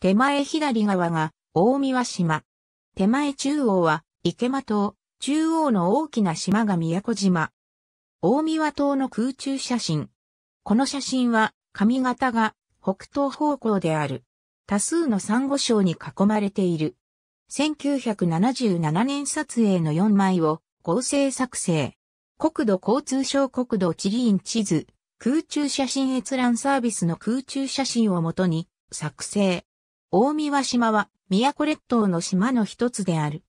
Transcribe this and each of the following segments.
手前左側が大宮島。手前中央は池間島、中央の大きな島が宮古島。大宮島の空中写真。この写真は髪型が北東方向である。多数の珊瑚礁に囲まれている。1977年撮影の4枚を合成作成。国土交通省国土地理院地図、空中写真閲覧サービスの空中写真をもとに作成。大宮島は、宮古列島の島の一つである。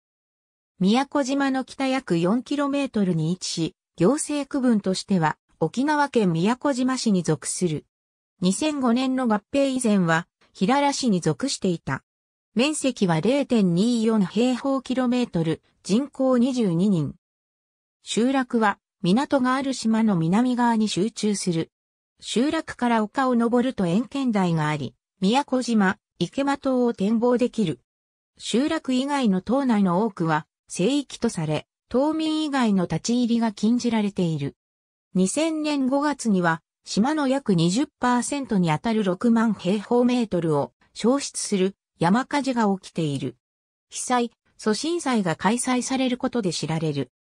宮古島の北約 4km に位置し、行政区分としては、沖縄県宮古島市に属する。2005年の合併以前は、平良市に属していた。面積は0.24平方キロメートル、人口22人。集落は、港がある島の南側に集中する。集落から丘を登ると遠圏台があり、宮古島、池間島を展望できる。集落以外の島内の多くは聖域とされ、島民以外の立ち入りが禁じられている。2000年5月には、島の約20%にあたる6万平方メートルを消失する山火事が起きている。被災、祖震災が開催されることで知られる。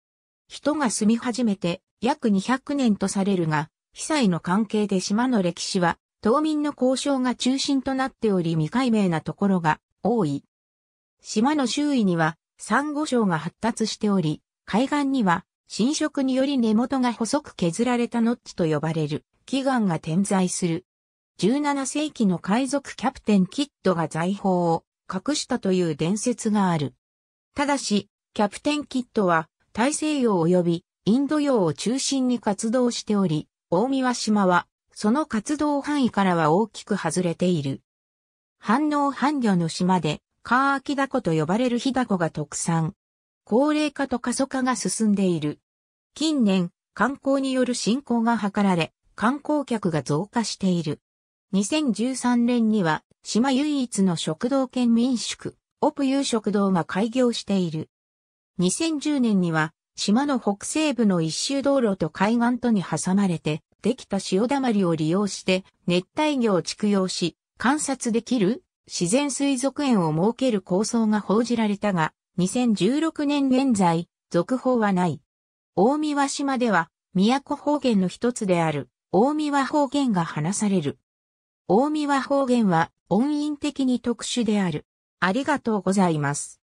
人が住み始めて約200年とされるが、被災の関係で島の歴史は島民の交渉が中心となっており未解明なところが多い。島の周囲には、珊瑚礁が発達しており、海岸には、浸食により根元が細く削られたノッチと呼ばれる、奇岩が点在する。17世紀の海賊キャプテンキッドが財宝を隠したという伝説がある。ただし、キャプテンキッドは大西洋及びインド洋を中心に活動しており、大宮島はその活動範囲からは大きく外れている。反応伴侶の島で、カーアキダコと呼ばれるヒダコが特産。高齢化と過疎化が進んでいる。近年、観光による振興が図られ、観光客が増加している。2013年には、島唯一の食堂兼民宿、オプユー食堂が開業している。2010年には、島の北西部の一周道路と海岸とに挟まれて、できた潮だまりを利用して熱帯魚を畜養し、観察できる自然水族園を設ける構想が報じられたが、2016年現在、続報はない。大三島では、宮古方言の一つである、大三方言が話される。大三方言は、音韻的に特殊である。ありがとうございます。